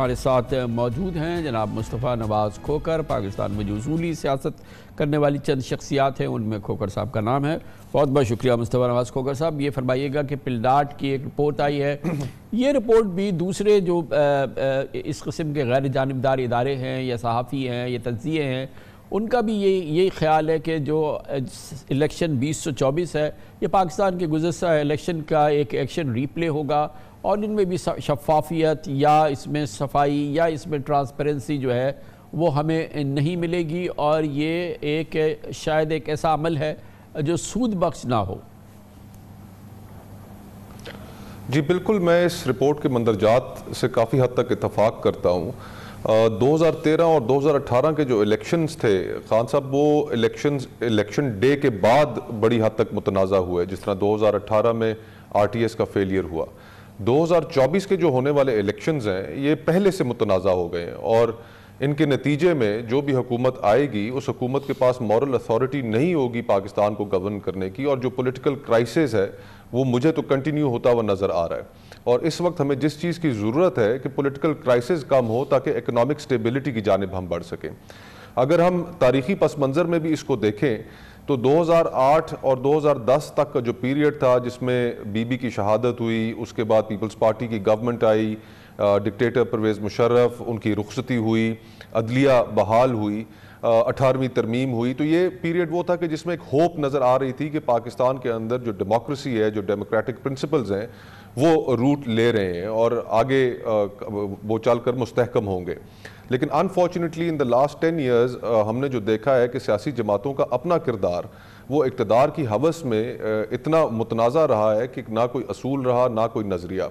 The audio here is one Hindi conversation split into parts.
हमारे साथ मौजूद हैं जनाब मुस्तफ़ा नवाज़ खोकर पाकिस्तान में जो उसूली सियासत करने वाली चंद शख्सियात हैं उनमें खोकर साहब का नाम है बहुत बहुत शुक्रिया मुस्तफ़ा नवाज़ खोकर साहब ये फरमाइएगा कि पिलडाट की एक रिपोर्ट आई है ये रिपोर्ट भी दूसरे जो इस कस्म के गैर जानबदार इदारे हैं या सहाफ़ी हैं या तजिए हैं उनका भी ये यही ख्याल है कि जो इलेक्शन 2024 है ये पाकिस्तान के गुजस्ता इलेक्शन का एक एक्शन रीप्ले होगा और इनमें भी शफाफियत या इसमें सफाई या इसमें ट्रांसपेरेंसी जो है वो हमें नहीं मिलेगी और ये एक शायद एक ऐसा अमल है जो सूद बख्श ना हो जी बिल्कुल मैं इस रिपोर्ट के मंदरजात से काफ़ी हद तक इतफाक़ करता हूँ 2013 और 2018 के जो इलेक्शंस थे खान साहब वो इलेक्शंस इलेक्शन डे के बाद बड़ी हद तक मुतनाज़ा हुए जिस तरह 2018 में आरटीएस का फेलियर हुआ 2024 के जो होने वाले इलेक्शंस हैं ये पहले से मुतनाज़ा हो गए हैं और इनके नतीजे में जो भी हुकूमत आएगी उस हुकूमत के पास मॉरल अथॉरिटी नहीं होगी पाकिस्तान को गवर्न करने की और जो पोलिटिकल क्राइसिस है वो मुझे तो कंटिन्यू होता हुआ नज़र आ रहा है और इस वक्त हमें जिस चीज़ की ज़रूरत है कि पोलिटिकल क्राइसिस कम हो ताकि इकनॉमिक स्टेबिलिटी की जानब हम बढ़ सकें अगर हम तारीखी पस मंज़र में भी इसको देखें तो 2008 और 2010 तक का जो पीरियड था जिसमें बीबी की शहादत हुई उसके बाद पीपल्स पार्टी की गवर्नमेंट आई डिक्टेटर परवेज़ मुशर्रफ उनकी रुखसती हुई अदलिया बहाल हुई अठारहवीं तरमीम हुई तो ये पीरियड वो था कि जिसमें एक होप नज़र आ रही थी कि पाकिस्तान के अंदर जो डेमोक्रेसी है जो डेमोक्रेटिक प्रिंसिपल्स हैं वो रूट ले रहे हैं और आगे वो चल कर मुस्तकम होंगे लेकिन unfortunately in the last ten years हमने जो देखा है कि सियासी जमातों का अपना किरदार वो इकतदार की हवस में इतना मुतनाज़ा रहा है कि ना कोई असूल रहा ना कोई नज़रिया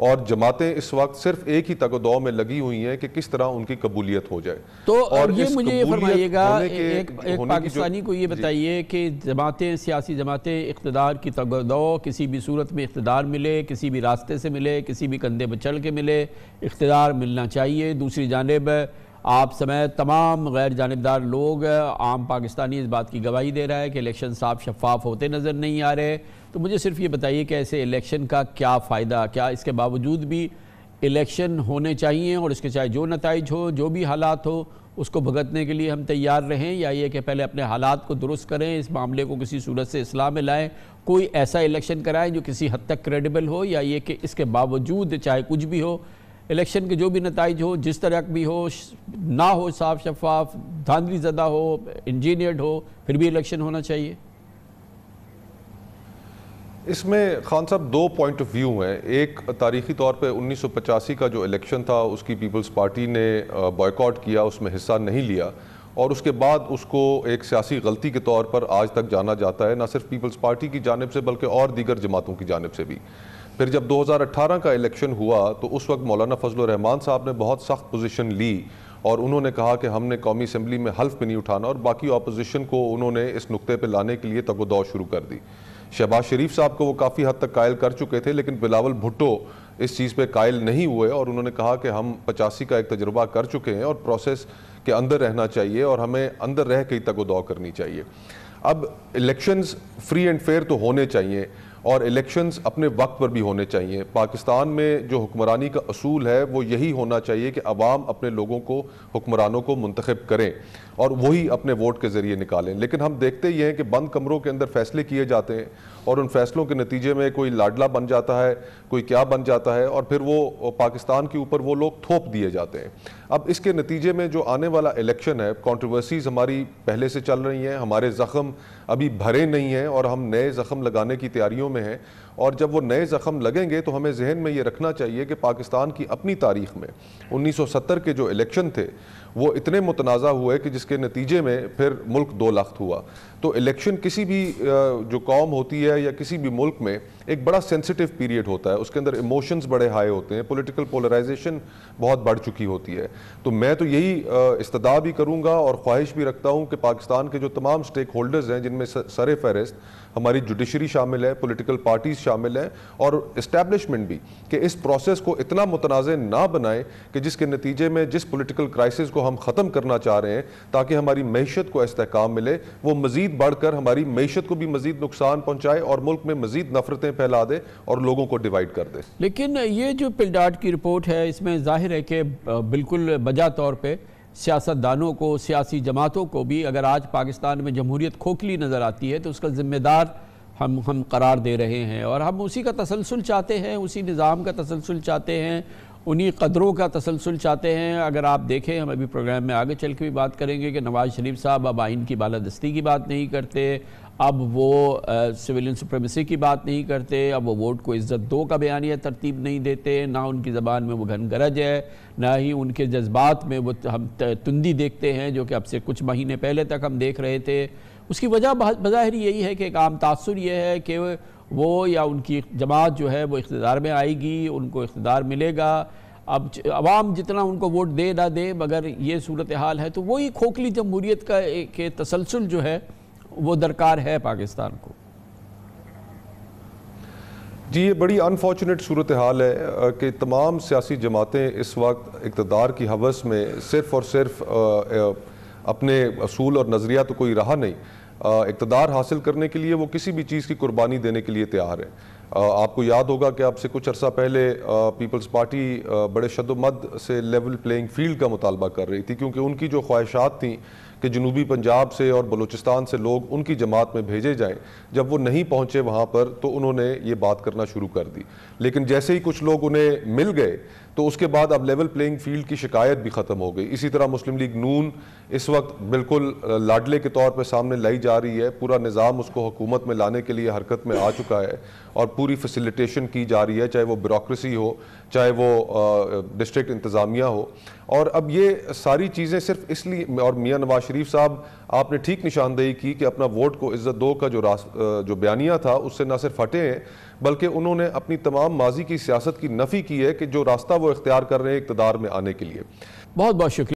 और जमातें इस वक्त सिर्फ एक ही दौ में लगी हुई हैं कि किस तरह उनकी कबूलियत हो जाए तो और ये मुझे ये फरमाइएगा एक, एक पाकिस्तानी को ये बताइए कि जमातें सियासी जमातें इकतदार की दौ किसी भी सूरत में इकतदार मिले किसी भी रास्ते से मिले किसी भी कंधे पर चल के मिले इकतदार मिलना चाहिए दूसरी जानब आप समय तमाम गैर जानबदार लोग आम पाकिस्तानी इस बात की गवाही दे रहा है कि इलेक्शन साफ शफाफ होते नज़र नहीं आ रहे तो मुझे सिर्फ ये बताइए कि ऐसे इलेक्शन का क्या फ़ायदा क्या इसके बावजूद भी इलेक्शन होने चाहिए और इसके चाहे जो नतज हो जो भी हालात हो उसको भुगतने के लिए हम तैयार रहें या ये कि पहले अपने हालात को दुरुस्त करें इस मामले को किसी सूरत से इस्लाह में लाएँ कोई ऐसा इलेक्शन कराएं जो किसी हद तक क्रेडिबल हो या ये कि इसके बावजूद चाहे कुछ भी हो इलेक्शन के जो भी नतज हो जिस तरह भी हो ना हो साफ शफाफ धांधली ज़दा हो इंजीनियर्ड हो फिर भी इलेक्शन होना चाहिए इसमें खान साहब दो पॉइंट ऑफ व्यू हैं एक तारीखी तौर पे 1985 का जो इलेक्शन था उसकी पीपल्स पार्टी ने बॉयकॉट किया उसमें हिस्सा नहीं लिया और उसके बाद उसको एक सियासी गलती के तौर पर आज तक जाना जाता है ना सिर्फ पीपल्स पार्टी की जानब से बल्कि और दीगर जमातों की जानब से भी फिर जब 2018 का इलेक्शन हुआ तो उस वक्त मौलाना फजल रहमान साहब ने बहुत सख्त पोजीशन ली और उन्होंने कहा कि हमने कौमी असम्बली में हल्फ भी नहीं उठाना और बाकी अपोजिशन को उन्होंने इस नुकते पर लाने के लिए तगोदौ शुरू कर दी शहबाज शरीफ साहब को वो काफ़ी हद तक कायल कर चुके थे लेकिन बिलावल भुट्टो इस चीज़ पे कायल नहीं हुए और उन्होंने कहा कि हम पचासी का एक तजुर्बा कर चुके हैं और प्रोसेस के अंदर रहना चाहिए और हमें अंदर रह के ही तगोदौ करनी चाहिए अब इलेक्शंस फ्री एंड फेयर तो होने चाहिए और इलेक्शंस अपने वक्त पर भी होने चाहिए पाकिस्तान में जो हुक्मरानी का असूल है वो यही होना चाहिए कि आवाम अपने लोगों को हुक्मरानों को मंतखब करें और वही अपने वोट के ज़रिए निकालें लेकिन हम देखते ये हैं कि बंद कमरों के अंदर फैसले किए जाते हैं और उन फैसलों के नतीजे में कोई लाडला बन जाता है कोई क्या बन जाता है और फिर वो पाकिस्तान के ऊपर वो लोग थोप दिए जाते हैं अब इसके नतीजे में जो आने वाला इलेक्शन है कॉन्ट्रोवर्सीज़ हमारी पहले से चल रही हैं हमारे ज़ख़म अभी भरे नहीं हैं और हम नए ज़ख़म लगाने की तैयारियों में है और जब वो नए ज़ख़म लगेंगे तो हमें जहन में ये रखना चाहिए कि पाकिस्तान की अपनी तारीख में 1970 के जो इलेक्शन थे वो इतने मुतनाज़ा हुए कि जिसके नतीजे में फिर मुल्क दो लाख हुआ तो इलेक्शन किसी भी जो कौम होती है या किसी भी मुल्क में एक बड़ा सेंसिटिव पीरियड होता है उसके अंदर इमोशंस बड़े हाई होते हैं पॉलिटिकल पोलराइजेशन बहुत बढ़ चुकी होती है तो मैं तो यही इस्तदा भी करूँगा और ख्वाहिश भी रखता हूँ कि पाकिस्तान के जो तमाम स्टेक होल्डर्स हैं जिनमें सर फहरिस्त हमारी जुडिशरी शामिल है पोलिटिकल पार्टीज़ शामिल हैं और इस्टेबलिशमेंट भी कि इस प्रोसेस को इतना मुतनाज़ ना बनाएं कि जिसके नतीजे में जिस पोलिटिकल क्राइसिस को हम ख़त्म करना चाह रहे हैं ताकि हमारी मीशत को इसकाम मिले वो मज़ीद बढ़कर हमारी मीशत को भी मज़ीद नुकसान पहुँचाए और मुल्क में मज़ीद नफ़रतें फैला दे और लोगों को डिवाइड कर दे लेकिन ये जो पिलडाट की रिपोर्ट है इसमें जाहिर है कि बिल्कुल बजा तौर पर सियासतदानों को सियासी जमातों को भी अगर आज पाकिस्तान में जमहूरियत खोखली नज़र आती है तो उसका ज़िम्मेदार हम हम करार दे रहे हैं और हम उसी का तसलसल चाहते हैं उसी निज़ाम का तसलसल चाहते हैं उन्हीं कदरों का तसलसल चाहते हैं अगर आप देखें हम अभी प्रोग्राम में आगे चल के भी बात करेंगे कि नवाज़ शरीफ साहब अब आइन की बालादस्ती की बात नहीं करते अब वो सिविलियन सुप्रेमेसी की बात नहीं करते अब वो वोट को इज़्ज़त दो का बयान या तरतीब नहीं देते ना उनकी ज़बान में वो घन गरज है ना ही उनके जज्बात में वो हम तुंदी देखते हैं जो कि अब से कुछ महीने पहले तक हम देख रहे थे उसकी वजह बज़ाहिर यही है कि एक आम तासर यह है कि वो या उनकी जमात जो है वो इकतदार में आएगी उनको इकतदार मिलेगा अब आवाम जितना उनको वोट दे ना दे मगर ये सूरत हाल है तो वही खोखली जमहूरीत का के तसलसल जो है वो दरकार है पाकिस्तान को जी ये बड़ी अनफॉर्चुनेट सूरत हाल है कि तमाम सियासी जमातें इस वक्त इकतदार की हवस में सिर्फ़ और सिर्फ आ, आ, अपने असूल और नज़रिया तो कोई रहा नहीं इकतदार हासिल करने के लिए वो किसी भी चीज़ की कुर्बानी देने के लिए तैयार है आपको याद होगा कि आपसे कुछ अर्सा पहले पीपल्स पार्टी बड़े शदोमद से लेवल प्लेइंग फील्ड का मुतालबा कर रही थी क्योंकि उनकी जो ख्वाहिशात थी कि जनूबी पंजाब से और बलूचिस्तान से लोग उनकी जमात में भेजे जाएं जब वो नहीं पहुंचे वहाँ पर तो उन्होंने ये बात करना शुरू कर दी लेकिन जैसे ही कुछ लोग उन्हें मिल गए तो उसके बाद अब लेवल प्लेइंग फील्ड की शिकायत भी ख़त्म हो गई इसी तरह मुस्लिम लीग नून इस वक्त बिल्कुल लाडले के तौर पर सामने लाई जा रही है पूरा निज़ाम उसको हुकूमत में लाने के लिए हरकत में आ चुका है और पूरी फैसिलिटेशन की जा रही है चाहे वो ब्यूरोसी हो चाहे वो डिस्ट्रिक्ट इंतज़ामिया हो और अब ये सारी चीज़ें सिर्फ इसलिए और मियाँ नवाज शरीफ साहब आपने ठीक निशानदेही की कि अपना वोट को इज्जत दो का जो जो बयानिया था उससे ना सिर्फ हटे हैं बल्कि उन्होंने अपनी तमाम माजी की सियासत की नफ़ी की है कि जो रास्ता वो इख्तियार कर रहे हैं इकतदार में आने के लिए बहुत बहुत शुक्रिया